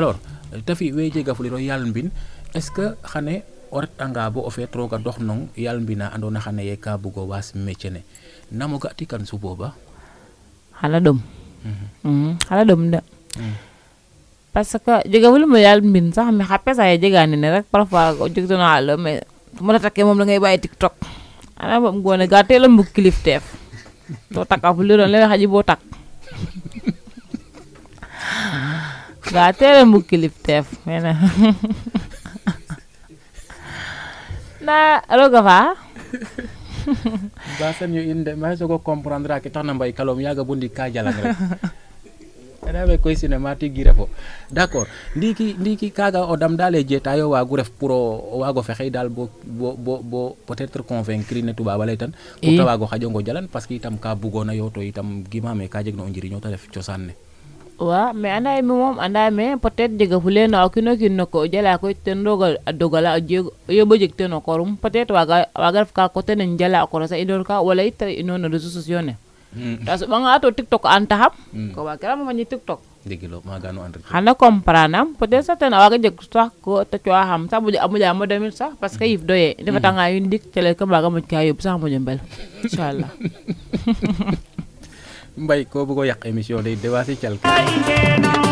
alors tafi ga fuliro yalmbin est ce que xane or retanga bo ofe o feet rooga doxnong yalmbina andoona xane ye ka bugo was tikan ne nam o Hala dom. Mhm. Mhm. Hala dom ɗom xala ɗom de parce que jega yal mbin sax mi hape sa ye jega nene rek parfois o jeg tona mais mo reta ke moom ngay bàyyi tiktok ana bom ne ga teela mbug kilif teef to taka fuliro lewe xaƴi bo tak waaw tere mu kilip teef mene na roga faa ba sanyo in de maxey soogo comprendre a ke taxna mbay kalom yaaga bo ndiik ka jalang rek anda me dam daal e jetayo waagu ref pour o waago fexey daal bo bo bo peut être convaincre ne toubab a lay tan pour te waago xaƴongo jalan parce que itam ka bugoona yo to itam gimame ka jeg na o njiriño te ref cosaan ne wa me anda e mom anda me peut-être hule hulena o kino kinno ko jala ko tendogal dogala yobo jeg teno korum peut-être waga waga fka côté nen jala ko sa idor ka wala ita ino no sociaux ne tas banga ato tiktok antaham hmm. ko wa kala mo ni tiktok degilo ganu andre hana compranam Potet être sa tan waga jeg sa ko ta cho ham sa bu amu mo demil sa parce que hmm. yif doye defa hmm. tanga yindik tele ko baga mo kayo sa mo jembel inshallah mbay koo bëgg a yàq émission day dépassé calque